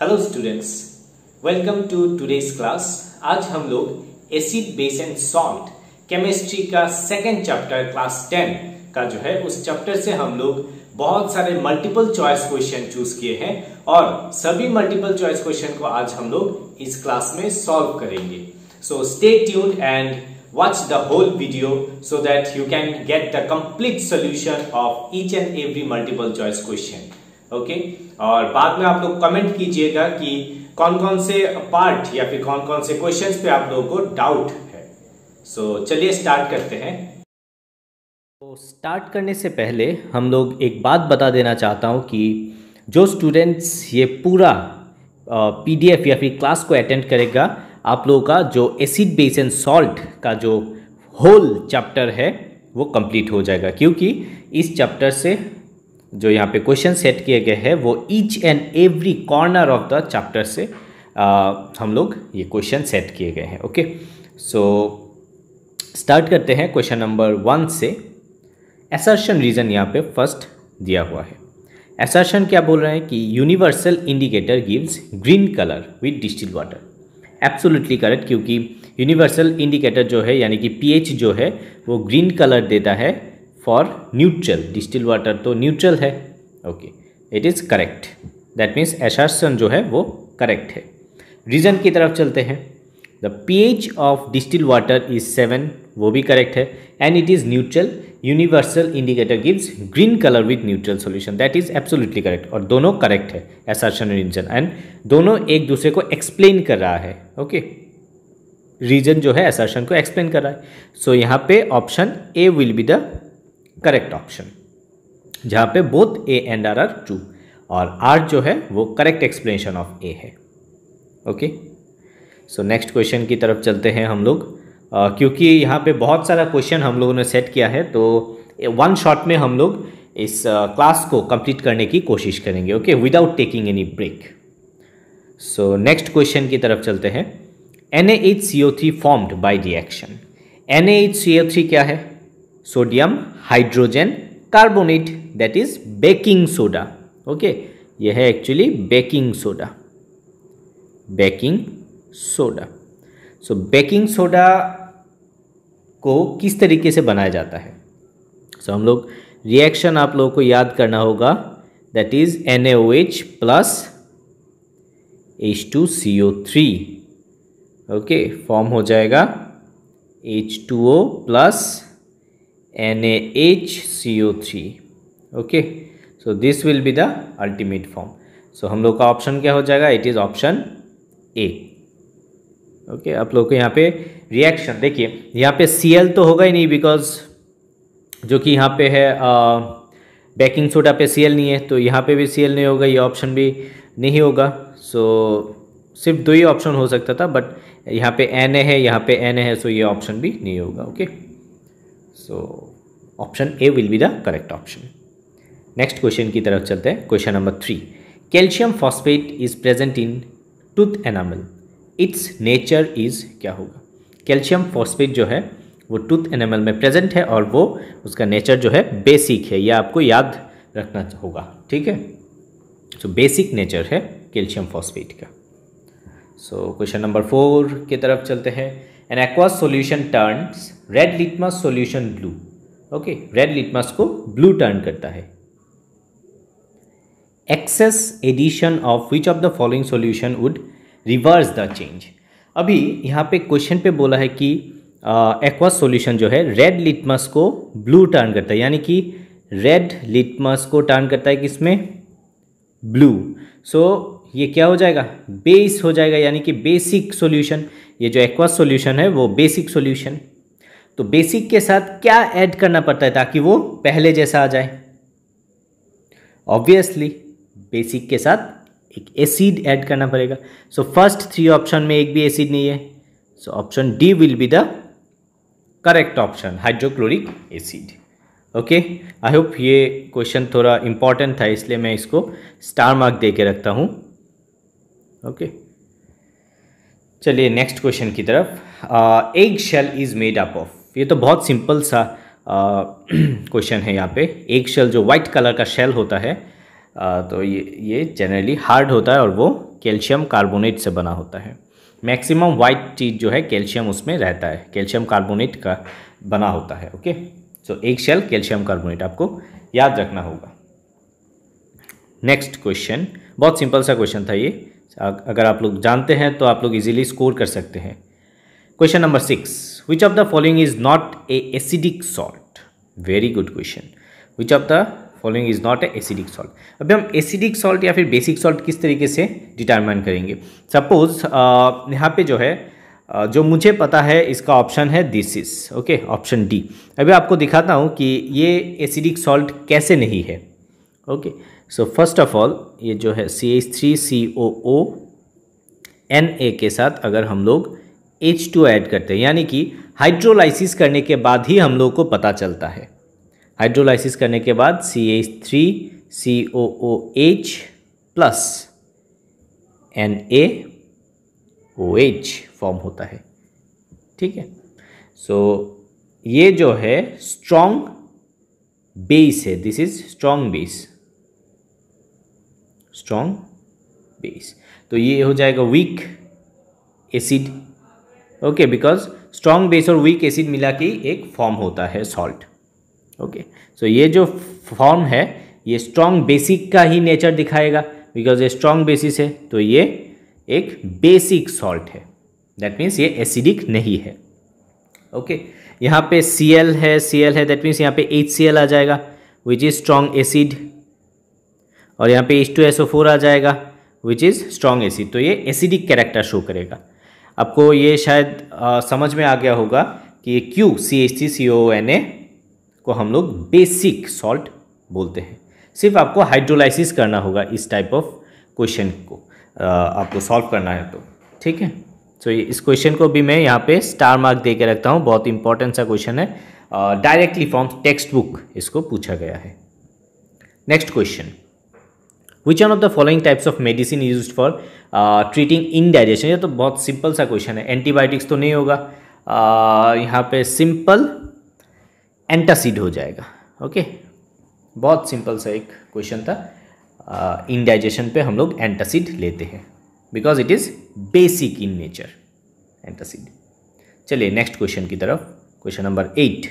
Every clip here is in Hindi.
Hello students welcome to today's class आज हम लोग acid base and salt chemistry का सेकेंड चैप्टर क्लास टेन का जो है उस चैप्टर से हम लोग बहुत सारे मल्टीपल चॉइस क्वेश्चन चूज किए हैं और सभी मल्टीपल चॉइस क्वेश्चन को आज हम लोग इस क्लास में सॉल्व करेंगे so stay tune and watch the whole video so that you can get the complete solution of each and every multiple choice question okay और बाद में आप लोग कमेंट कीजिएगा कि कौन कौन से पार्ट या फिर कौन कौन से क्वेश्चंस पे आप लोगों को डाउट है सो so, चलिए स्टार्ट करते हैं तो स्टार्ट करने से पहले हम लोग एक बात बता देना चाहता हूँ कि जो स्टूडेंट्स ये पूरा पीडीएफ या फिर क्लास को अटेंड करेगा आप लोगों का जो एसिड बेस एंड सॉल्ट का जो होल चैप्टर है वो कंप्लीट हो जाएगा क्योंकि इस चैप्टर से जो यहाँ पे क्वेश्चन सेट किए गए हैं वो each and every corner of the chapter से आ, हम लोग ये क्वेश्चन सेट किए गए हैं ओके सो स्टार्ट करते हैं क्वेश्चन नंबर वन से एसर्शन रीज़न यहाँ पे फर्स्ट दिया हुआ है एसर्शन क्या बोल रहे हैं कि universal indicator gives green colour with distil water absolutely correct क्योंकि यूनिवर्सल इंडिकेटर जो है यानी कि पीएच जो है वो ग्रीन कलर देता है फॉर न्यूट्रल डिस्टिल वाटर तो न्यूट्रल है okay it is correct that means assertion जो है वो करेक्ट है रीजन की तरफ चलते हैं the P H of distil water is seven वो भी करेक्ट है and it is neutral universal indicator gives green colour with neutral solution that is absolutely correct और दोनों करेक्ट है एसर्शन रीजन एंड दोनों एक दूसरे को एक्सप्लेन कर रहा है ओके okay? रीजन जो है एसर्शन को एक्सप्लेन कर रहा है सो so, यहाँ पे option A will be the correct option जहां पे both A and R are true और आर जो है वो करेक्ट एक्सप्लेनेशन ऑफ ए है ओके सो नेक्स्ट क्वेश्चन की तरफ चलते हैं हम लोग uh, क्योंकि यहाँ पे बहुत सारा क्वेश्चन हम लोगों ने सेट किया है तो वन शॉट में हम लोग इस क्लास uh, को कंप्लीट करने की कोशिश करेंगे okay without taking any break so next question की तरफ चलते हैं N A H C O three formed by reaction N A H C O three क्या है sodium hydrogen carbonate that is baking soda okay यह है actually baking soda baking soda so baking soda को किस तरीके से बनाया जाता है सो so, हम लोग रिएक्शन आप लोगों को याद करना होगा that is N A H plus H two C O three okay form हो जाएगा H two O plus NaHCO3 okay so this will be the ultimate form so हम लोग का ऑप्शन क्या हो जाएगा it is option A okay आप लोग को यहाँ पे रिएक्शन देखिए यहाँ पे सी एल तो होगा ही नहीं बिकॉज जो कि यहाँ पे है बेकिंग सोडा पे सी एल नहीं है तो यहाँ पे भी सी एल नहीं होगा ये ऑप्शन भी नहीं होगा सो so, सिर्फ दो ही ऑप्शन हो सकता था बट यहाँ पे एन ए है यहाँ पे एन ए है सो ये ऑप्शन भी नहीं होगा okay okay? So so, option A will be the correct option next question की तरफ चलते हैं question number three calcium phosphate is present in tooth enamel its nature is क्या होगा कैल्शियम फॉस्फेट जो है वो टूथ एनामल में प्रेजेंट है और वो उसका नेचर जो है बेसिक है यह आपको याद रखना होगा ठीक है सो बेसिक नेचर है कैल्शियम फॉस्फेट का सो क्वेश्चन नंबर फोर की तरफ चलते हैं an aqua solution turns red litmus solution blue okay red litmus को ब्लू टर्न करता है excess addition of which of the following solution would reverse the change अभी यहाँ पे क्वेश्चन पे बोला है कि एक्वास सॉल्यूशन जो है रेड लिटमस को ब्लू टर्न करता है यानी कि रेड लिटमस को टर्न करता है किसमें ब्लू सो so, ये क्या हो जाएगा बेस हो जाएगा यानी कि बेसिक सॉल्यूशन ये जो एक्वास सॉल्यूशन है वो बेसिक सॉल्यूशन तो बेसिक के साथ क्या ऐड करना पड़ता है ताकि वो पहले जैसा आ जाए ऑब्वियसली बेसिक के साथ एक एसिड ऐड करना पड़ेगा सो फर्स्ट थ्री ऑप्शन में एक भी एसिड नहीं है so option D will be the correct option hydrochloric acid okay I hope ये क्वेश्चन थोड़ा इंपॉर्टेंट था इसलिए मैं इसको स्टार मार्क दे के रखता हूँ ओके okay. चलिए नेक्स्ट क्वेश्चन की तरफ egg shell is made up of ये तो बहुत सिंपल सा क्वेश्चन है यहाँ पे एक शेल जो वाइट कलर का शेल होता है आ, तो ये ये जनरली हार्ड होता है और वो कैल्शियम कार्बोनेट से बना होता है मैक्सिमम वाइट चीज़ जो है कैल्शियम उसमें रहता है कैल्शियम कार्बोनेट का बना होता है okay so so, egg shell calcium carbonate आपको याद रखना होगा नेक्स्ट क्वेश्चन बहुत सिंपल सा क्वेश्चन था ये अगर आप लोग जानते हैं तो आप लोग इजीली स्कोर कर सकते हैं question number six which of the following is not a acidic salt very good question which of the following is not a acidic salt अभी हम एसिडिक सॉल्ट या फिर बेसिक सॉल्ट किस तरीके से डिटर्मन करेंगे सपोज यहाँ पे जो है आ, जो मुझे पता है इसका ऑप्शन है this is okay option D अभी आपको दिखाता हूँ कि ये एसिडिक सॉल्ट कैसे नहीं है okay so first of all ये जो है C H three C O O N A के साथ अगर हम लोग एच टू ऐड करते हैं यानी कि हाइड्रोलाइसिस करने के बाद ही हम लोगों को पता चलता है हाइड्रोलाइसिस करने के बाद C H three C O O H plus N A O H form होता है ठीक है सो so, ये जो है स्ट्रॉन्ग बेस है this is strong base strong base तो ये हो जाएगा weak acid okay because strong base और वीक एसिड मिला के एक फॉर्म होता है सॉल्ट ओके सो ये जो फॉर्म है ये स्ट्रॉन्ग बेसिक का ही नेचर दिखाएगा बिकॉज ये स्ट्रॉन्ग बेसिस है तो ये एक बेसिक सॉल्ट है दैट मीन्स ये एसिडिक नहीं है ओके okay. यहाँ पे सी एल है सी एल है दैट मीन्स यहाँ पे एच सी एल आ जाएगा विच इज़ स्ट्रॉन्ग एसिड और यहाँ पे H two S O four आ जाएगा विच इज़ स्ट्रॉन्ग एसिड तो ये एसिडिक कैरेक्टर शो करेगा आपको ये शायद आ, समझ में आ गया होगा कि ये Q C H C C O N A को हम लोग बेसिक सॉल्ट बोलते हैं सिर्फ आपको हाइड्रोलाइसिस करना होगा इस टाइप ऑफ क्वेश्चन को आ, आपको सॉल्व करना है तो ठीक है सो so, इस क्वेश्चन को भी मैं यहाँ पे स्टार मार्क दे के रखता हूँ बहुत इंपॉर्टेंट सा क्वेश्चन है डायरेक्टली फ्रॉम टेक्स्ट बुक इसको पूछा गया है next question which are of the following types of medicine use for treating indigestion ये तो बहुत सिंपल सा क्वेश्चन है एंटीबायोटिक्स तो नहीं होगा यहाँ पे सिंपल एंटासिड हो जाएगा ओके बहुत सिंपल सा एक क्वेश्चन था इनडाइजेशन पे हम लोग एंटासिड लेते हैं because it is basic in nature antacid चलिए नेक्स्ट क्वेश्चन की तरफ question number eight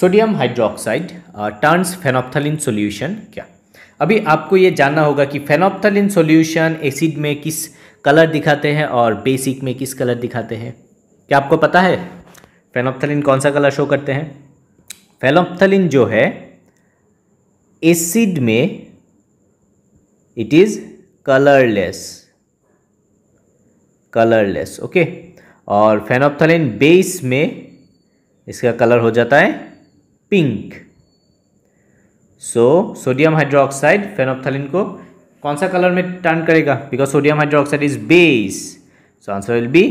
sodium hydroxide turns turns solution क्या अभी आपको ये जानना होगा कि फेनोप्थलिन सॉल्यूशन एसिड में किस कलर दिखाते हैं और बेसिक में किस कलर दिखाते हैं क्या आपको पता है फेनोप्थलिन कौन सा कलर शो करते हैं फेनोप्थलिन जो है एसिड में it is colourless colourless okay और फेनोप्थलिन बेस में इसका कलर हो जाता है pink so sodium hydroxide phenolphthalein को कौन सा कलर में टर्न करेगा because sodium hydroxide is base so answer will be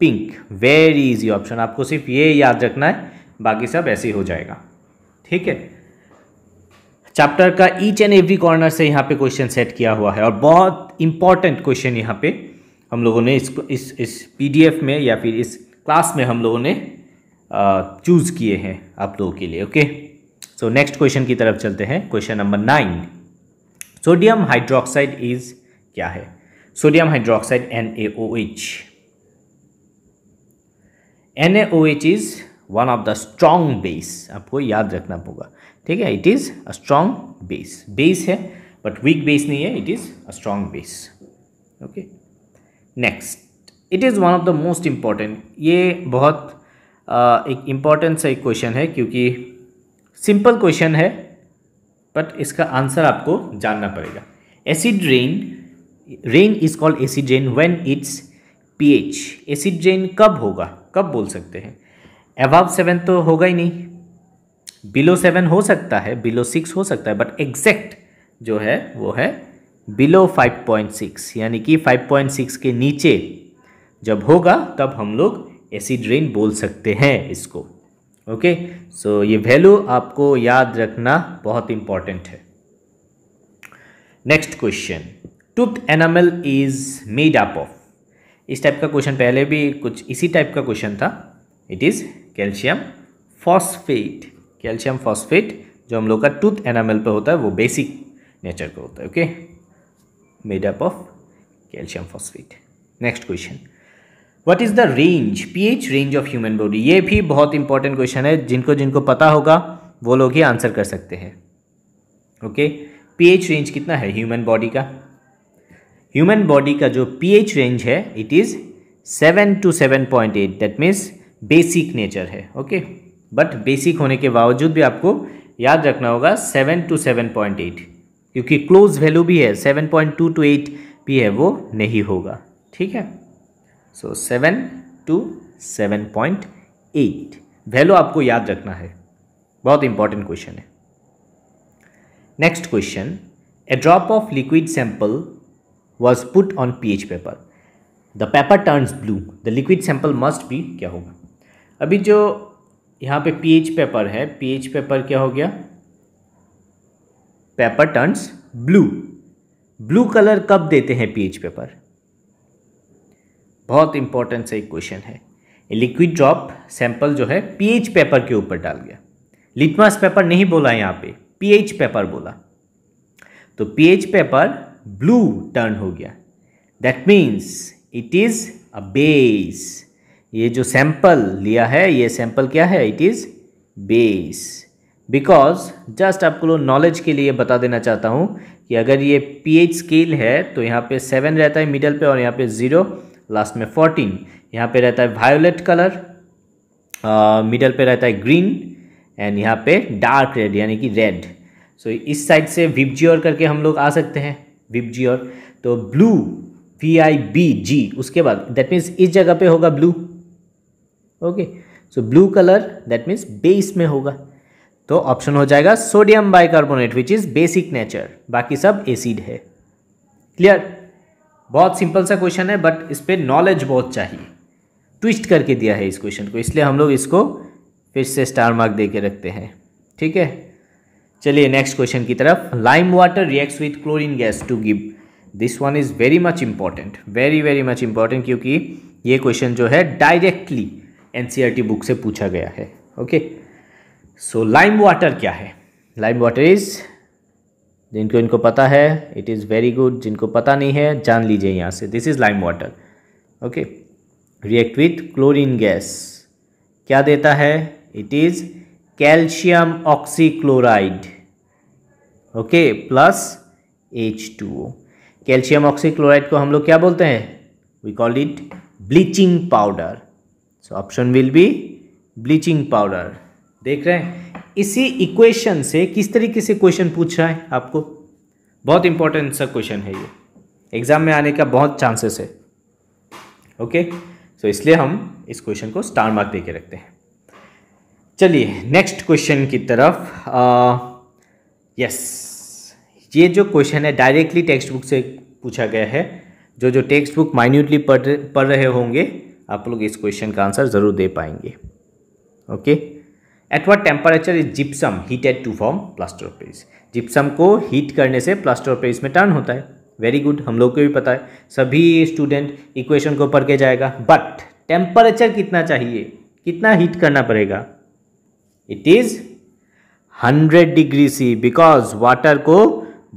pink very easy option आपको सिर्फ ये याद रखना है बाकी सब ऐसे ही हो जाएगा ठीक है चैप्टर का ईच एंड एवरी कॉर्नर से यहाँ पे क्वेश्चन सेट किया हुआ है और बहुत इंपॉर्टेंट क्वेश्चन यहाँ पे हम लोगों ने इस इस इस पीडीएफ में या फिर इस क्लास में हम लोगों ने चूज़ किए हैं आप लोगों के लिए okay okay? So next question की तरफ चलते हैं question number nine sodium hydroxide is क्या है sodium hydroxide N A O H N A O H is one of the strong base आपको याद रखना होगा ठीक है it is a strong base base है बट वीक बेस नहीं है it is a strong base okay next it is one of the most important ये बहुत आ, uh, एक इम्पॉर्टेंट सा एक क्वेश्चन है क्योंकि सिंपल क्वेश्चन है बट इसका आंसर आपको जानना पड़ेगा acid rain rain is called acid rain when it's pH acid rain कब होगा कब बोल सकते हैं एबाव सेवन तो होगा ही नहीं बिलो सेवन हो सकता है बिलो सिक्स हो सकता है बट एग्जैक्ट जो है वो है बिलो फाइव पॉइंट सिक्स यानी कि फाइव पॉइंट सिक्स के नीचे जब होगा तब हम लोग एसिड रेन बोल सकते हैं इसको ओके सो ये वैल्यू आपको याद रखना बहुत इंपॉर्टेंट है next question tooth enamel is made up of इस टाइप का क्वेश्चन पहले भी कुछ इसी टाइप का क्वेश्चन था it is calcium phosphate calcium phosphate जो हम लोग का टूथ एनामल पे होता है वो बेसिक नेचर का होता है okay made up of calcium phosphate next question what is the range pH range of human body ये भी बहुत इंपॉर्टेंट क्वेश्चन है जिनको जिनको पता होगा वो लोग ही आंसर कर सकते हैं ओके पीएच रेंज कितना है ह्यूमन बॉडी का ह्यूमन बॉडी का जो पीएच रेंज है it is seven to seven point eight that means basic nature है ओके बट बेसिक होने के बावजूद भी आपको याद रखना होगा seven to seven point eight क्योंकि क्लोज वैल्यू भी है seven point two to eight भी है वो नहीं होगा ठीक है so seven to seven point eight value आपको याद रखना है बहुत इंपॉर्टेंट क्वेश्चन है next question a drop of liquid sample was put on P H paper the paper turns blue the liquid sample must भी क्या होगा अभी जो यहाँ पे पी एच पेपर है पी एच पेपर क्या हो गया paper turns blue blue colour कब देते हैं पी एच पेपर बहुत इंपॉर्टेंट से एक क्वेश्चन है लिक्विड ड्रॉप सैंपल जो है पीएच पेपर के ऊपर डाल गया लिटमास पेपर नहीं बोला यहाँ पे पीएच पेपर बोला तो पीएच पेपर ब्लू टर्न हो गया that means it is a base ये जो सैंपल लिया है ये सैंपल क्या है it is base because just आपको लोग नॉलेज के लिए बता देना चाहता हूँ कि अगर ये पीएच स्केल है तो यहाँ पे सेवन रहता है मिडल पे और यहाँ पे ज़ीरो लास्ट में फोर्टीन यहाँ पे रहता है वायोलेट कलर मिडल पे रहता है ग्रीन एंड यहाँ पे डार्क रेड यानी कि रेड सो इस साइड से विपजियोर करके हम लोग आ सकते हैं विपजियोर तो blue V I B G उसके बाद दैट मीन्स इस जगह पे होगा blue okay so blue colour that means base में होगा तो ऑप्शन हो जाएगा sodium bicarbonate which is basic nature बाकी सब एसिड है क्लियर बहुत सिंपल सा क्वेश्चन है बट इस पर नॉलेज बहुत चाहिए ट्विस्ट करके दिया है इस क्वेश्चन को इसलिए हम लोग इसको फिर से स्टार मार्क दे के रखते हैं ठीक है चलिए नेक्स्ट क्वेश्चन की तरफ lime water reacts with chlorine gas to give this one is very much important very very much important क्योंकि ये क्वेश्चन जो है डायरेक्टली एन बुक से पूछा गया है ओके सो लाइम वाटर क्या है लाइम वाटर इज़ जिनको इनको पता है इट इज़ वेरी गुड जिनको पता नहीं है जान लीजिए यहाँ से this is lime water okay react with chlorine gas क्या देता है it is calcium oxychloride okay plus H two O calcium oxychloride को हम लोग क्या बोलते हैं we call it bleaching powder so option will be bleaching powder देख रहे हैं इसी इक्वेशन से किस तरीके से क्वेश्चन पूछ रहा है आपको बहुत इंपॉर्टेंट सा क्वेश्चन है ये एग्ज़ाम में आने का बहुत चांसेस है ओके सो इसलिए हम इस क्वेश्चन को स्टार मार्क दे के रखते हैं चलिए नेक्स्ट क्वेश्चन की तरफ यस ये जो क्वेश्चन है डायरेक्टली टेक्स्ट बुक से पूछा गया है जो जो टेक्स्ट बुक माइन्यूटली पढ़ पढ़ रहे होंगे आप लोग इस क्वेश्चन का आंसर ज़रूर दे पाएंगे okay okay? At what temperature is gypsum heated to form plaster of Paris gypsum को हीट करने से प्लास्टर ऑफ पेरिस में टर्न होता है वेरी गुड हम लोग को भी पता है सभी स्टूडेंट इक्वेशन को पढ़ के जाएगा बट टेम्परेचर कितना चाहिए कितना हीट करना पड़ेगा it is hundred degree C because water को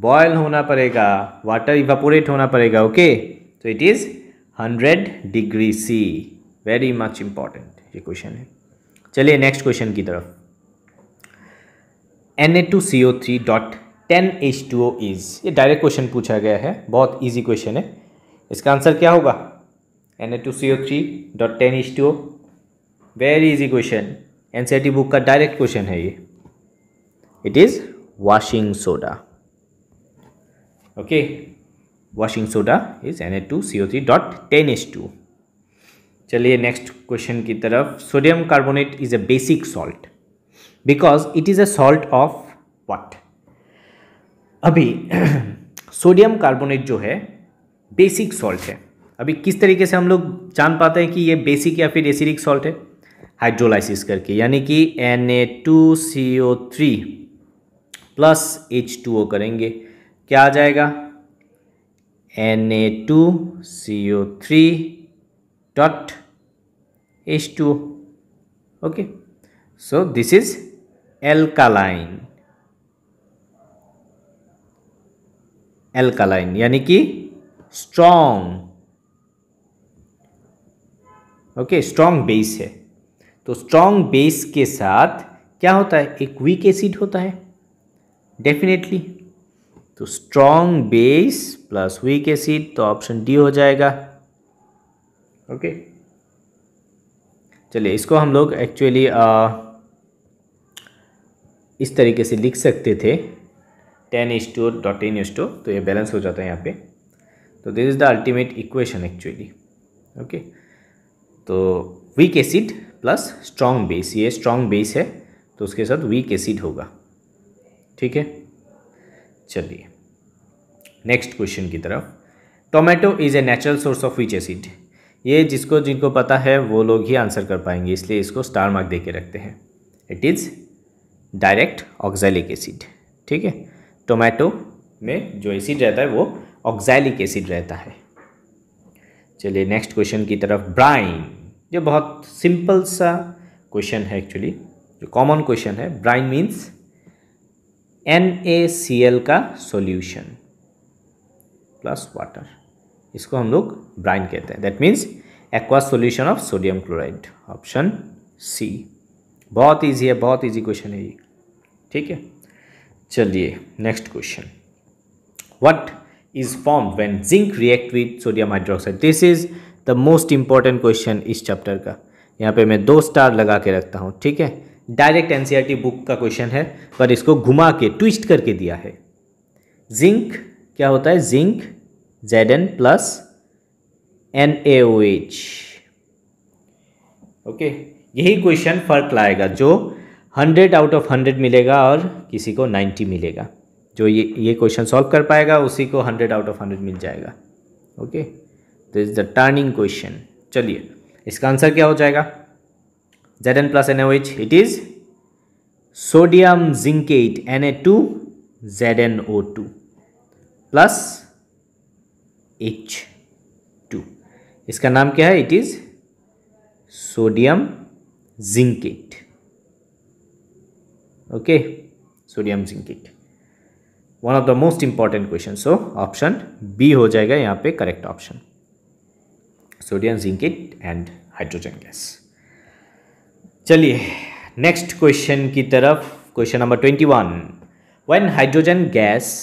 बॉयल होना पड़ेगा वाटर इवापोरेट होना पड़ेगा ओके तो it is hundred degree C very much important ये क्वेश्चन है चलिए नेक्स्ट क्वेश्चन की तरफ N A two C O three dot ten H two O is ये डायरेक्ट क्वेश्चन पूछा गया है बहुत ईजी क्वेश्चन है इसका आंसर क्या होगा N A two C O three dot ten H two O very easy question N C R T book का डायरेक्ट क्वेश्चन है ये it is washing soda okay washing soda is N A two C O three dot ten H two चलिए नेक्स्ट क्वेश्चन की तरफ sodium carbonate is a basic salt because it is a salt of what अभी सोडियम कार्बोनेट जो है बेसिक सॉल्ट है अभी किस तरीके से हम लोग जान पाते हैं कि ये बेसिक या फिर एसिडिक सॉल्ट है हाइड्रोलाइसिस करके यानी कि N A two C O three plus H two O करेंगे क्या आ जाएगा N A two C O three dot H2O okay so this is alkaline alkaline यानी कि स्ट्रॉन्ग ओके स्ट्रॉन्ग बेस है तो स्ट्रॉन्ग बेस के साथ क्या होता है एक वीक एसिड होता है डेफिनेटली तो strong base plus weak acid तो ऑप्शन डी हो जाएगा ओके okay. चलिए इसको हम लोग एक्चुअली इस तरीके से लिख सकते थे टेन इज टू डॉट इन इज टू तो ये बैलेंस हो जाता है यहाँ पे तो this is the ultimate equation actually okay तो weak acid plus strong base ये स्ट्रॉन्ग बेस है तो उसके साथ वीक एसिड होगा ठीक है चलिए नेक्स्ट क्वेश्चन की तरफ tomato is a natural source of which acid ये जिसको जिनको पता है वो लोग ही आंसर कर पाएंगे इसलिए इसको स्टार मार्क दे के रखते हैं it is direct oxalic acid ठीक है टोमेटो में जो एसिड रहता है वो ऑक्जैलिक एसिड रहता है चलिए नेक्स्ट क्वेश्चन की तरफ ब्राइन ये बहुत सिंपल सा क्वेश्चन है एक्चुअली जो कॉमन क्वेश्चन है brine means N A C L का सोल्यूशन प्लस वाटर इसको हम लोग ब्राइन कहते हैं that means aqua solution of sodium chloride option C बहुत ईजी है बहुत ईजी क्वेश्चन है ये ठीक है चलिए next question what is form when zinc react with sodium hydroxide this is the most important question इस चैप्टर का यहाँ पे मैं दो स्टार लगा के रखता हूँ ठीक है डायरेक्ट एनसीईआरटी बुक का क्वेश्चन है पर इसको घुमा के ट्विस्ट करके दिया है जिंक क्या होता है zinc Z N plus N A O H okay यही क्वेश्चन फ़र्क लाएगा जो हंड्रेड आउट ऑफ हंड्रेड मिलेगा और किसी को नाइन्टी मिलेगा जो ये ये क्वेश्चन सॉल्व कर पाएगा उसी को हंड्रेड आउट ऑफ हंड्रेड मिल जाएगा ओके तो इज़ द टर्निंग क्वेश्चन चलिए इसका आंसर क्या हो जाएगा Z N plus N O H it is sodium zincate N A two Z N O two plus H two इसका नाम क्या है it is sodium zincate okay sodium zincate one of the most important question so option B हो जाएगा यहां पे correct option sodium zincate and hydrogen gas चलिए नेक्स्ट क्वेश्चन की तरफ question number twenty one when hydrogen gas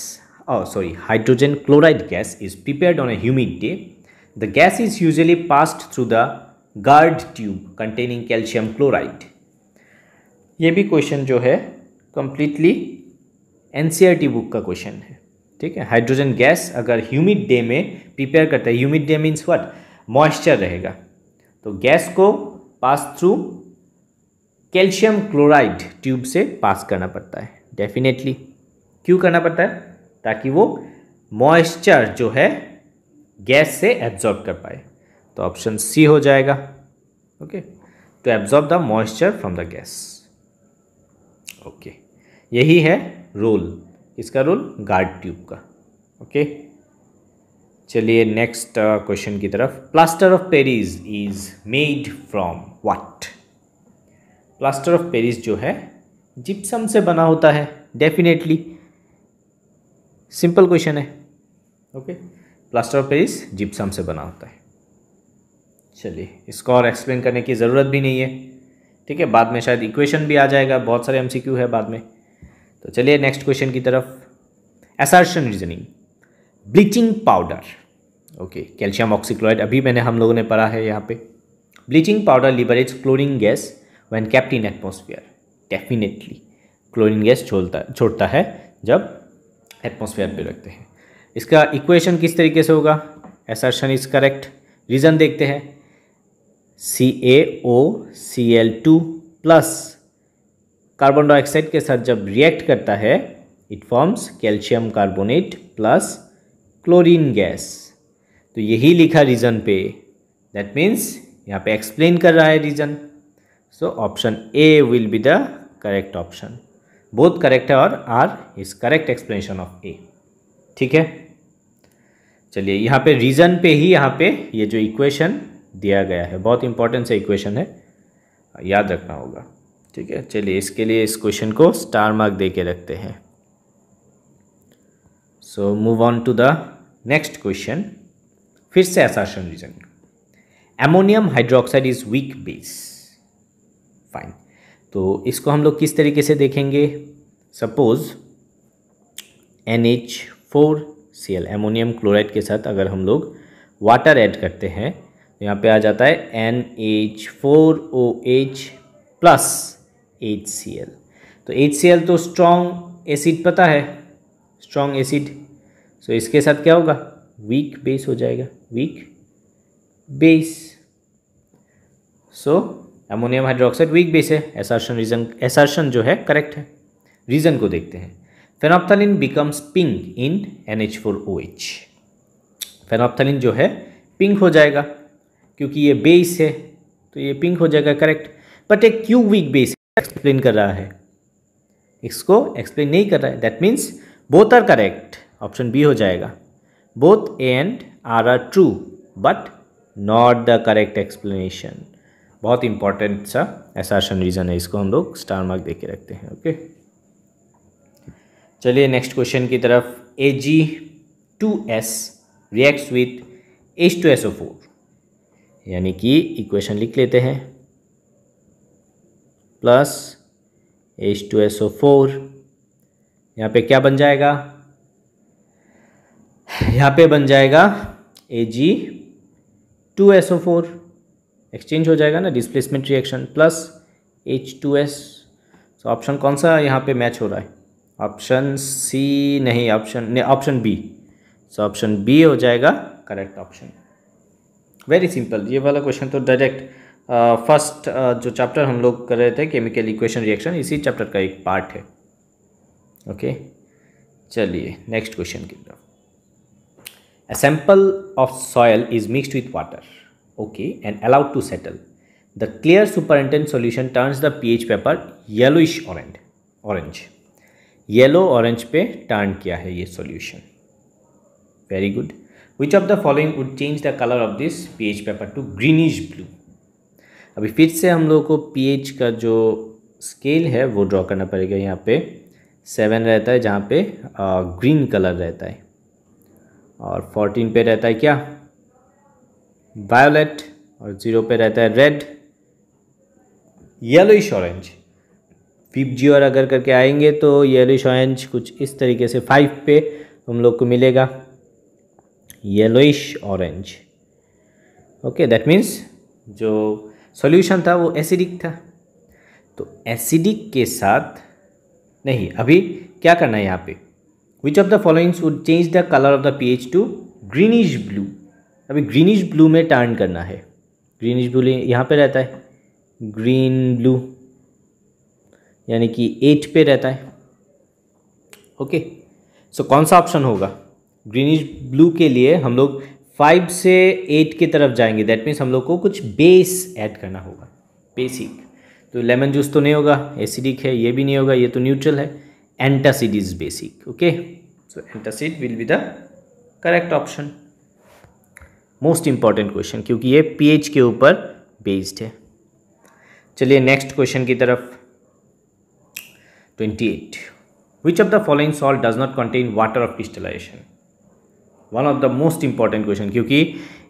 oh sorry hydrogen chloride gas is prepared on a humid day the gas is usually passed through the guard tube containing calcium chloride ये भी क्वेश्चन जो है कम्प्लीटली एनसीईआरटी बुक का क्वेश्चन है ठीक है हाइड्रोजन गैस अगर ह्यूमिड डे में प्रिपेयर करता है humid day means what moisture रहेगा तो गैस को pass through calcium chloride tube से पास करना पड़ता है डेफिनेटली क्यों करना पड़ता है ताकि वो मॉइस्चर जो है गैस से एब्जॉर्ब कर पाए तो ऑप्शन सी हो जाएगा okay to absorb the moisture from the gas okay यही है रोल इसका रोल गार्ड ट्यूब का ओके चलिए नेक्स्ट क्वेश्चन uh, की तरफ plaster of Paris is made from what plaster of Paris जो है जिप्सम से बना होता है डेफिनेटली सिंपल क्वेश्चन है okay plaster of Paris gypsum से बना होता है चलिए इसको और एक्सप्लेन करने की ज़रूरत भी नहीं है ठीक है बाद में शायद इक्वेशन भी आ जाएगा बहुत सारे एमसीक्यू है बाद में तो चलिए नेक्स्ट क्वेश्चन की तरफ assertion reasoning bleaching powder okay calcium oxychloride अभी मैंने हम लोगों ने पढ़ा है यहाँ पे bleaching powder liberates chlorine gas when kept in atmosphere definitely chlorine gas छोड़ता छोड़ता है जब एटमोसफेयर पे रखते हैं इसका इक्वेशन किस तरीके से होगा एसर्शन इज करेक्ट रीज़न देखते हैं C A O C L two plus carbon dioxide के साथ जब रिएक्ट करता है it forms calcium carbonate plus chlorine gas तो यही लिखा रीज़न पे दैट मीन्स यहाँ पे एक्सप्लेन कर रहा है reason so option A will be the correct option both correct है और R is correct explanation of A ठीक है चलिए यहाँ पे रीज़न पे ही यहाँ पे ये जो इक्वेशन दिया गया है बहुत इंपॉर्टेंट से इक्वेशन है याद रखना होगा ठीक है चलिए इसके लिए इस क्वेश्चन को स्टार मार्क दे के रखते हैं so move on to the next question फिर से assertion reason ammonium hydroxide is weak base fine तो इसको हम लोग किस तरीके से देखेंगे suppose N H four C L ammonium chloride के साथ अगर हम लोग वाटर ऐड करते हैं तो यहाँ पे आ जाता है N H four O H plus H C L तो एच सी एल तो स्ट्रॉन्ग एसिड पता है स्ट्रॉन्ग एसिड सो इसके साथ क्या होगा वीक बेस हो जाएगा weak base so ammonium hydroxide weak base है एसर्शन रीजन एसर्शन जो है करेक्ट है रीजन को देखते हैं phenolphthalein becomes pink in N H four O H phenolphthalein जो है पिंक हो जाएगा क्योंकि ये बेस है तो ये पिंक हो जाएगा करेक्ट बट एक क्यू वीक बेस एक्सप्लेन कर रहा है इसको एक्सप्लेन नहीं कर रहा है that means both R correct option B हो जाएगा both A and R are true but not the correct explanation बहुत इंपॉर्टेंट सा एसाशन रीज़न है इसको हम लोग स्टार मार्क दे के रखते हैं ओके चलिए नेक्स्ट क्वेश्चन की तरफ A G two S reacts with H two S O four यानी कि इक्वेशन लिख लेते हैं plus H two S O four यहाँ पे क्या बन जाएगा यहाँ पे बन जाएगा A G two S O four exchange हो जाएगा ना displacement reaction plus H two S so option कौन सा यहाँ पे मैच हो रहा है ऑप्शन सी नहीं ऑप्शन नहीं option B so option B हो जाएगा करेक्ट ऑप्शन वेरी सिंपल ये वाला क्वेश्चन तो डायरेक्ट फर्स्ट uh, uh, जो चैप्टर हम लोग कर रहे थे केमिकल इक्वेशन रिएक्शन इसी चैप्टर का एक पार्ट है ओके चलिए नेक्स्ट क्वेश्चन की तरफ a sample of soil is mixed with water okay okay and allowed to settle. The clear superintendent solution turns the pH pepper yellowish orange orange yellow orange पे टर्न किया है ये solution very good which of the following would change the colour of this P H paper to greenish blue अभी फिर से हम लोगों को पी एच का जो स्केल है वो ड्रॉ करना पड़ेगा यहाँ पे सेवन रहता है जहाँ पे ग्रीन uh, कलर रहता है और फोर्टीन पे रहता है क्या वायोलेट और जीरो पे रहता है रेड येलोइश ऑरेंज फिफ जी और अगर करके आएंगे तो येलोइश ऑरेंज कुछ इस तरीके से फाइव पे हम लोग को मिलेगा yellowish orange okay that means जो सॉल्यूशन था वो एसिडिक था तो एसिडिक के साथ नहीं अभी क्या करना है यहाँ पे which of the followings would change the colour of the pH to greenish blue अभी ग्रीनिश ब्लू में टर्न करना है ग्रीनिश ब्लू यहाँ पे रहता है ग्रीन ब्लू यानी कि एट पे रहता है ओके सो कौन सा ऑप्शन होगा ग्रीनिश ब्लू के लिए हम लोग फाइव से एट की तरफ जाएंगे दैट मीन्स हम लोग को कुछ बेस ऐड करना होगा बेसिक तो लेमन जूस तो नहीं होगा एसिडिक है ये भी नहीं होगा ये तो न्यूट्रल है antacid is basic okay so antacid will be the correct option most important question क्योंकि ये पीएच के ऊपर बेस्ड है चलिए नेक्स्ट क्वेश्चन की तरफ twenty eight which of the following salt does not contain water of crystallisation one of the most important question क्योंकि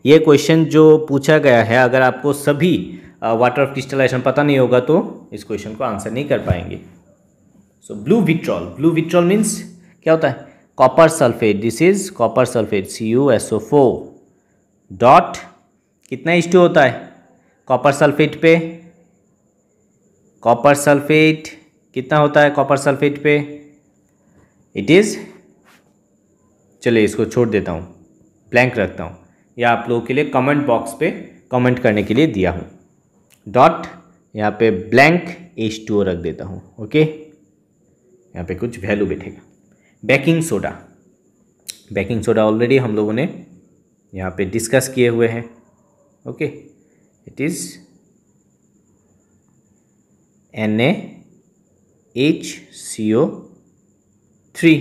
ये क्वेश्चन जो पूछा गया है अगर आपको सभी वाटर ऑफ क्रिस्टलाइजेशन पता नहीं होगा तो इस क्वेश्चन को आंसर नहीं कर पाएंगे so blue vitriol blue vitriol means क्या होता है copper sulphate this is copper sulphate C U S O four dot कितना इस टू होता है कॉपर सल्फेट पे कॉपर सल्फेट कितना होता है कॉपर सल्फेट पे इट इज़ चलिए इसको छोड़ देता हूँ ब्लैंक रखता हूँ या आप लोगों के लिए कमेंट बॉक्स पे कमेंट करने के लिए दिया हूँ डॉट यहाँ पे ब्लैंक एच टू रख देता हूँ ओके यहाँ पे कुछ वैल्यू बैठेगा baking soda baking soda already हम लोगों ने यहाँ पे डिस्कस किए हुए हैं okay it is N H C O three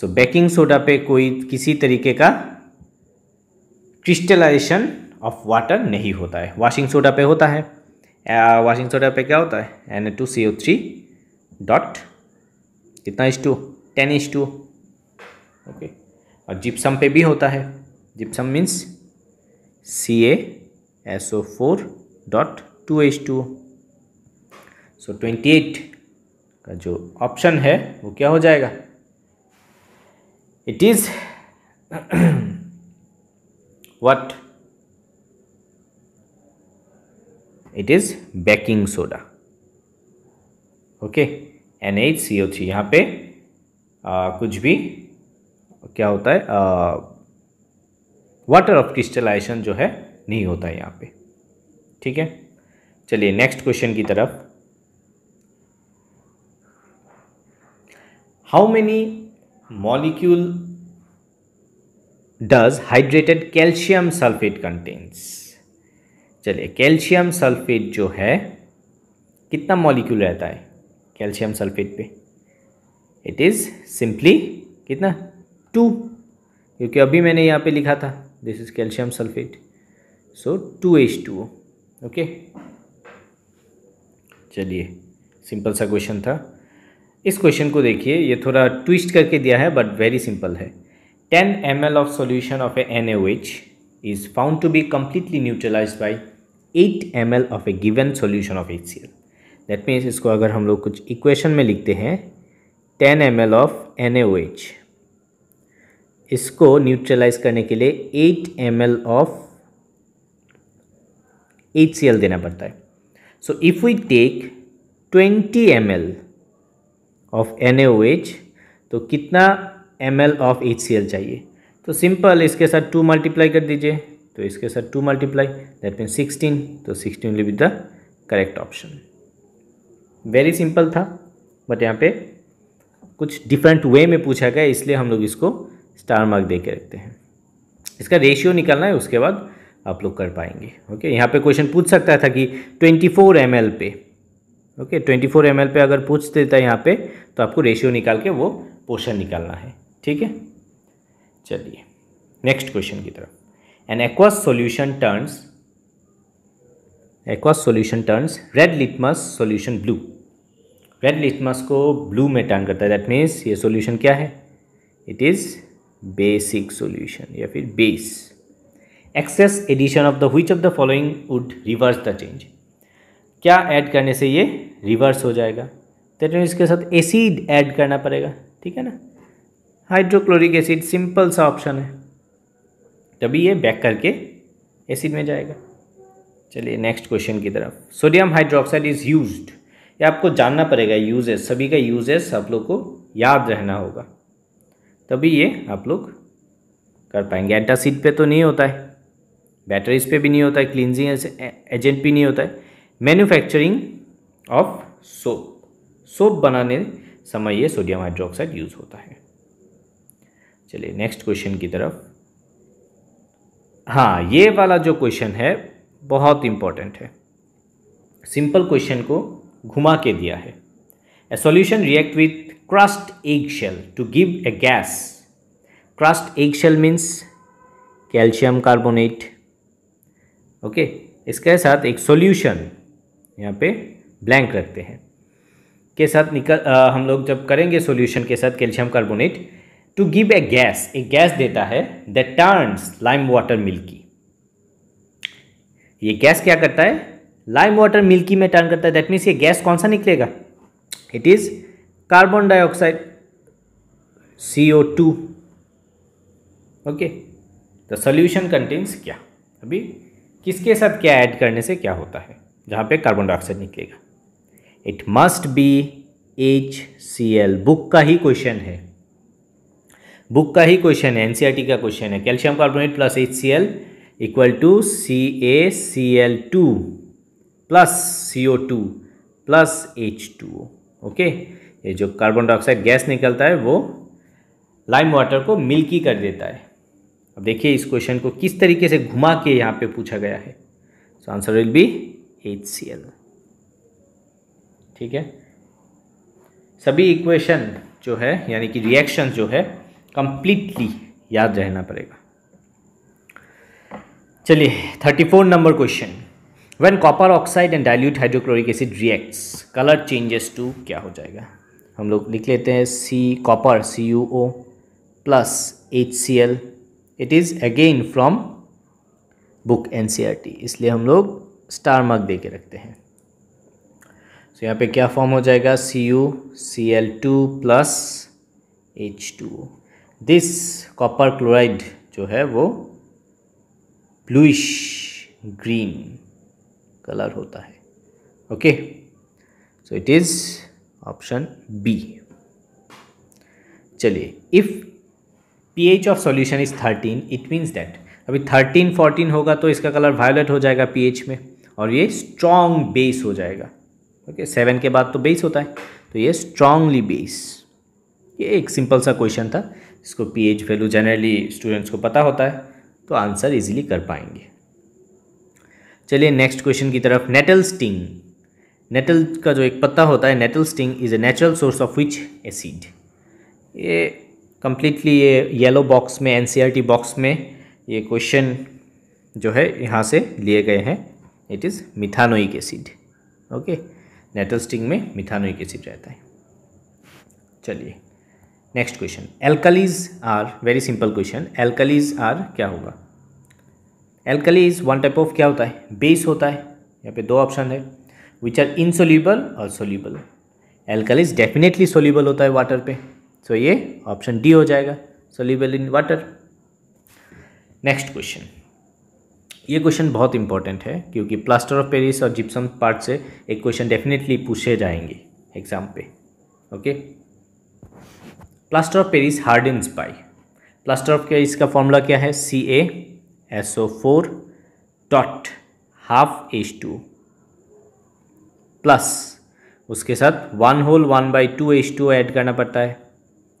so baking soda पे कोई किसी तरीके का क्रिस्टलाइजेशन ऑफ वाटर नहीं होता है वॉशिंग सोडा पे होता है वॉशिंग uh, सोडा पे क्या होता है N A two C O three dot कितना is two ten is two okay और जिप्सम पे भी होता है gypsum means C A S O four dot two H two so twenty eight का जो ऑप्शन है वो क्या हो जाएगा it is what it is baking soda okay N H C O three यहाँ पे आ, कुछ भी क्या होता है वाटर ऑफ क्रिस्टलाइजेशन जो है नहीं होता है यहाँ पे ठीक है चलिए नेक्स्ट क्वेश्चन की तरफ how many molecule does hydrated calcium sulphate contents चलिए कैल्शियम सल्फेट जो है कितना मॉलिक्यूल रहता है कैल्शियम सल्फेट पे इट इज़ सिंपली कितना टू क्योंकि अभी मैंने यहाँ पे लिखा था this is calcium sulphate so two H two O okay चलिए सिंपल सा क्वेश्चन था इस क्वेश्चन को देखिए ये थोड़ा ट्विस्ट करके दिया है बट वेरी सिंपल है ten M L of solution of A N O H is found to be completely neutralise by eight M L of a given solution of H C L that means इसको अगर हम लोग कुछ इक्वेशन में लिखते हैं ten M L of N A O H इसको न्यूट्रलाइज करने के लिए eight M L of H C L देना पड़ता है सो if we take twenty M L of N H तो कितना M L of H C L चाहिए तो सिंपल इसके साथ टू मल्टीप्लाई कर दीजिए तो इसके साथ two multiply that mean sixteen तो sixteen will be the correct option very simple था बट यहाँ पे कुछ डिफरेंट वे में पूछा गया इसलिए हम लोग इसको स्टार मार्क दे के रखते हैं इसका रेशियो निकालना है उसके बाद आप लोग कर पाएंगे ओके यहाँ पे क्वेश्चन पूछ सकता था कि 24 फोर एम पे ओके 24 फोर एम पे अगर पूछ देता है यहाँ पे तो आपको रेशियो निकाल के वो पोर्शन निकालना है ठीक है चलिए नेक्स्ट क्वेश्चन की तरफ an aqueous solution turns aqueous solution turns red litmus solution blue red litmus को ब्लू में टर्न करता है दैट मीन्स ये सोल्यूशन क्या है इट इज़ बेसिक सोल्यूशन या फिर base excess addition of the which of the following would reverse the change क्या ऐड करने से ये रिवर्स हो जाएगा तो इसके साथ एसिड ऐड करना पड़ेगा ठीक है ना हाइड्रोक्लोरिक एसिड सिंपल सा ऑप्शन है तभी ये बैक करके एसिड में जाएगा चलिए नेक्स्ट क्वेश्चन की तरफ सोडियम हाइड्रोक्साइड इज़ यूज्ड ये आपको जानना पड़ेगा यूजेस सभी का यूजेस आप लोग को याद रहना होगा तभी ये आप लोग कर पाएंगे एंटासिड पे तो नहीं होता है बैटरीज पे भी नहीं होता है क्लिनजिंग एजेंट भी नहीं होता है मैन्युफैक्चरिंग ऑफ सोप सोप बनाने समय ये सोडियम हाइड्रोक्साइड यूज़ होता है चलिए नेक्स्ट क्वेश्चन की तरफ हाँ ये वाला जो क्वेश्चन है बहुत इंपॉर्टेंट है सिंपल क्वेश्चन को घुमा के दिया है A solution react with crushed eggshell to give a gas. Crushed eggshell means calcium carbonate. Okay okay, इसके साथ एक सॉल्यूशन यहाँ पे ब्लैंक रखते हैं के साथ निकल आ, हम लोग जब करेंगे सॉल्यूशन के साथ calcium carbonate to give a gas एक गैस देता है the turns lime water milky ये गैस क्या करता है लाइम वाटर मिल्की में टर्न करता है दैट मीन्स ये गैस कौन सा निकलेगा it is carbon dioxide CO2 okay the solution contains क्या अभी किसके साथ क्या ऐड करने से क्या होता है जहाँ पे कार्बन डाइऑक्साइड निकलेगा it must be H C L book का ही क्वेश्चन है बुक का ही क्वेश्चन है एनसीईआरटी e का क्वेश्चन है calcium carbonate plus H C L equal to C A C L two plus C O two plus H two O okay ये जो कार्बन डाइऑक्साइड गैस निकलता है वो लाइम वाटर को मिल्की कर देता है अब देखिए इस क्वेश्चन को किस तरीके से घुमा के यहाँ पे पूछा गया है so answer will be H C L ठीक है सभी इक्वेशन जो है यानी कि रिएक्शन जो है कंप्लीटली याद रहना पड़ेगा चलिए thirty four number question when copper oxide and dilute hydrochloric acid reacts colour changes to क्या हो जाएगा हम लोग लिख लेते हैं C copper C U O plus H C L it is again from book N C R T इसलिए हम लोग स्टार मार्क दे के रखते हैं तो यहाँ पे क्या फॉर्म हो जाएगा C U C L two plus H two this copper chloride जो है वो ब्लूइश ग्रीन कलर होता है okay so it is option B चलिए if pH of solution is thirteen it means that अभी थर्टीन फोर्टीन होगा तो इसका कलर वायलेट हो जाएगा पीएच में और ये स्ट्रॉन्ग बेस हो जाएगा ओके okay, सेवन के बाद तो बेस होता है तो ये स्ट्रांगली बेस ये एक सिंपल सा क्वेश्चन था इसको पीएच वैल्यू जनरली स्टूडेंट्स को पता होता है तो आंसर इजीली कर पाएंगे चलिए नेक्स्ट क्वेश्चन की तरफ नेटल स्टिंग नेटल का जो एक पत्ता होता है nettle sting is a natural source of which acid ये कम्प्लीटली ये येलो बॉक्स में एन बॉक्स e में ये क्वेश्चन जो है यहाँ से लिए गए हैं it is methanoic acid okay nettle sting में मिथानोइक एसिड रहता है चलिए next question alkalis are very simple question alkalis are क्या होगा alkali is one type of क्या होता है बेस होता है यहाँ पे दो ऑप्शन है विच आर इनसोल्यूबल और सोल्यूबल एल्कलीज डेफिनेटली सोल्यूबल होता है वाटर पे सो so, ये ऑप्शन डी हो जाएगा soluble in water next question ये क्वेश्चन बहुत इंपॉर्टेंट है क्योंकि प्लास्टर ऑफ पेरिस और जिप्सम पार्ट से एक क्वेश्चन डेफिनेटली पूछे जाएंगे एग्जाम पे okay plaster of Paris hard in spy plaster of Paris का फॉर्मूला क्या है C A O four dot half H two plus उसके साथ one whole one by two H two add करना पड़ता है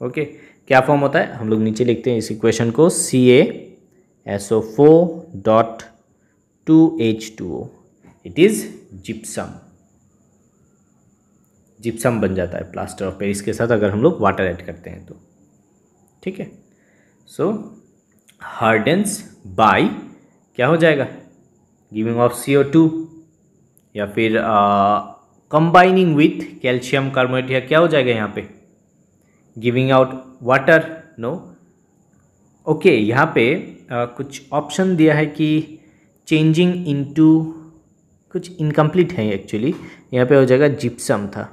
ओके क्या फॉर्म होता है हम लोग नीचे लिखते हैं इस इक्वेशन को C A S O four dot two H two O it is gypsum gypsum बन जाता है प्लास्टर ऑफ पेरिस के साथ अगर हम लोग वाटर ऐड करते हैं तो ठीक है सो हार्डेंस बाई क्या हो जाएगा giving off C O two या फिर कंबाइनिंग विथ कैल्शियम कार्बोनेट या क्या हो जाएगा यहाँ पे giving out water no okay यहाँ पे uh, कुछ ऑप्शन दिया है कि चेंजिंग इनटू कुछ इनकम्प्लीट है एक्चुअली यहाँ पे हो जाएगा जिप्सम था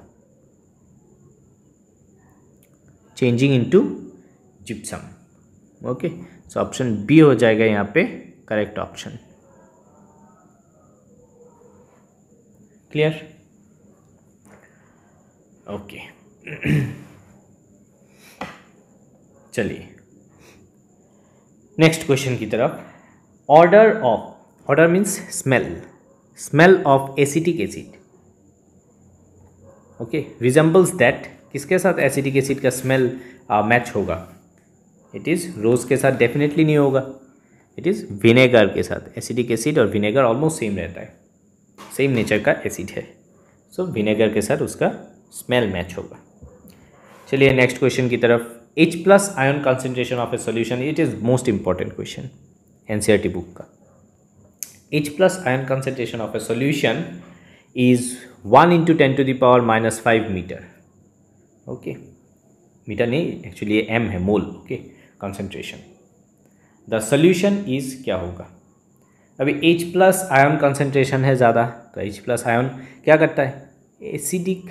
changing into gypsum okay so option B हो जाएगा यहाँ पे करेक्ट ऑप्शन क्लियर ओके चलिए नेक्स्ट क्वेश्चन की तरफ odour of odour means smell smell of acetic acid okay resembles that किसके साथ एसिडिक एसिड का स्मेल मैच uh, होगा इट इज़ रोज़ के साथ डेफिनेटली नहीं होगा इट इज़ विनेगर के साथ एसिडिक एसिड और विनेगर ऑलमोस्ट सेम रहता है सेम नेचर का एसिड है सो so, विनेगर के साथ उसका स्मेल मैच होगा चलिए नेक्स्ट क्वेश्चन की तरफ H plus ion concentration of a solution it is most important question an book का H plus ion concentration of a solution is one into ten to the power minus five metre okay metre नहीं एक्चुअली ये एम है mole okay okay? Concentration the solution is क्या होगा अभी H प्लस आयन कंसेंट्रेशन है ज़्यादा तो H प्लस आयन क्या करता है एसिडिक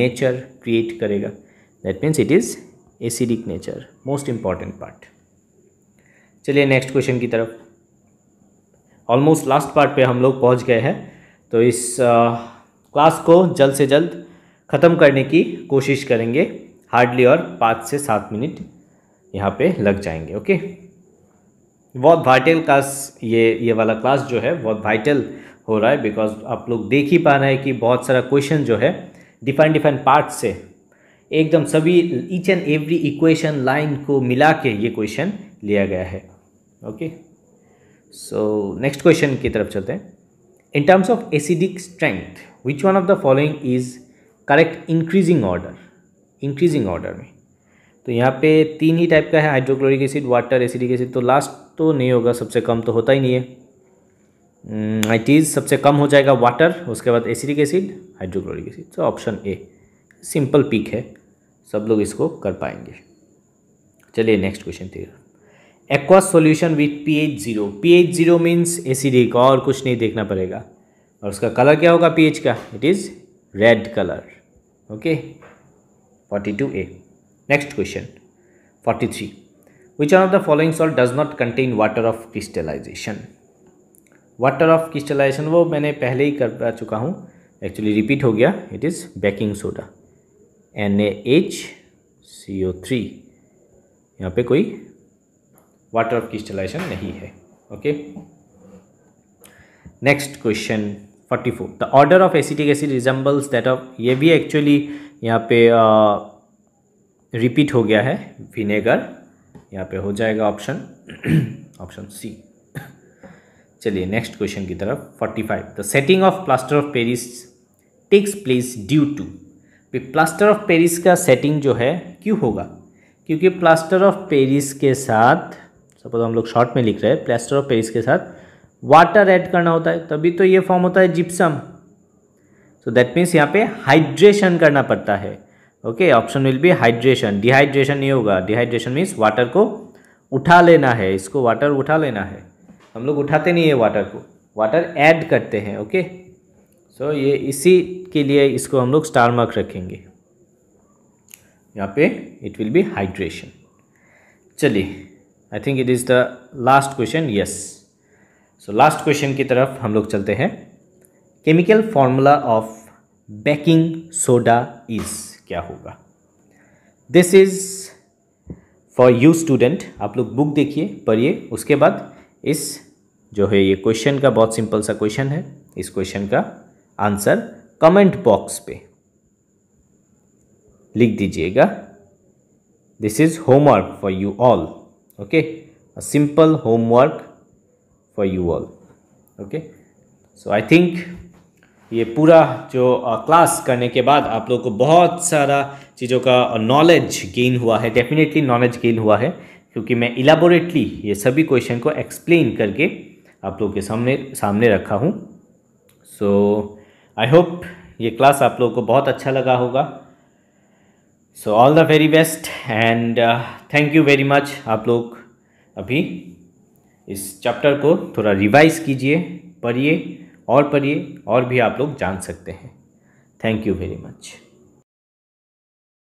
नेचर क्रिएट करेगा that means it is acidic nature most important part चलिए नेक्स्ट क्वेश्चन की तरफ ऑलमोस्ट लास्ट पार्ट पे हम लोग पहुंच गए हैं तो इस क्लास को जल्द से जल्द ख़त्म करने की कोशिश करेंगे हार्डली और पाँच से सात मिनट यहाँ पे लग जाएंगे ओके बहुत वाइटल क्लास ये ये वाला क्लास जो है बहुत वाइटल हो रहा है बिकॉज आप लोग देख ही पा रहे हैं कि बहुत सारा क्वेश्चन जो है डिफरेंट डिफरेंट पार्ट से एकदम सभी each and every equation line को मिला के ये क्वेश्चन लिया गया है ओके सो नेक्स्ट क्वेश्चन की तरफ चलते हैं in terms of acidic strength which one of the following is correct increasing order increasing order में तो यहाँ पे तीन ही टाइप का है hydrochloric acid water acidic acid तो लास्ट तो नहीं होगा सबसे कम तो होता ही नहीं है इज hmm, सबसे कम हो जाएगा वाटर उसके बाद एसिडिक एसिड हाइड्रोक्लोरिक एसिड तो ऑप्शन ए सिंपल पिक है सब लोग इसको कर पाएंगे चलिए नेक्स्ट क्वेश्चन थी aqua solution with pH zero pH zero means acidic और कुछ नहीं देखना पड़ेगा और उसका कलर क्या होगा पीएच का it is red colour okay forty two A next question 43. Three which are the following salt does not contain water of crystallization water of crystallization वो मैंने पहले ही कर चुका हूँ एक्चुअली रिपीट हो गया it is baking soda N A H C O three यहाँ पे कोई वाटर ऑफ क्रिस्टलाइजेशन नहीं है okay next question forty four the order of acetic acid resembles that of ये भी एक्चुअली यहाँ पे uh, रिपीट हो गया है विनेगर यहाँ पे हो जाएगा ऑप्शन ऑप्शन सी चलिए नेक्स्ट क्वेश्चन की तरफ 45 the setting of plaster of Paris takes place due to plaster of Paris का सेटिंग जो है क्यों होगा क्योंकि प्लास्टर ऑफ पेरिस के साथ सपोज हम लोग शॉर्ट में लिख रहे हैं प्लास्टर ऑफ पेरिस के साथ वाटर ऐड करना होता है तभी तो ये फॉर्म होता है जिप्सम सो दैट मीन्स यहाँ पे हाइड्रेशन करना पड़ता है okay option will be hydration dehydration नहीं होगा डिहाइड्रेशन मीन्स वाटर को उठा लेना है इसको वाटर उठा लेना है हम लोग उठाते नहीं है वाटर को वाटर ऐड करते हैं ओके सो ये इसी के लिए इसको हम लोग स्टार मार्क रखेंगे यहाँ पे इट विल बी हाइड्रेशन चलिए I think it is the last question yes so last question की तरफ हम लोग चलते हैं chemical formula of baking soda is क्या होगा this is for you student आप लोग बुक देखिए पढ़िए उसके बाद इस जो है ये क्वेश्चन का बहुत सिंपल सा क्वेश्चन है इस क्वेश्चन का आंसर कमेंट बॉक्स पे लिख दीजिएगा this is homework for you all okay simple homework for you all okay so I think ये पूरा जो क्लास करने के बाद आप लोग को बहुत सारा चीज़ों का नॉलेज गेन हुआ है डेफिनेटली नॉलेज गेन हुआ है क्योंकि मैं इलाबोरेटली ये सभी क्वेश्चन को एक्सप्लेन करके आप लोग के सामने सामने रखा हूँ सो आई होप ये क्लास आप लोग को बहुत अच्छा लगा होगा so all the very best and thank you very much आप लोग अभी इस चैप्टर को थोड़ा रिवाइज कीजिए पढ़िए और पढ़िए और भी आप लोग जान सकते हैं थैंक यू वेरी मच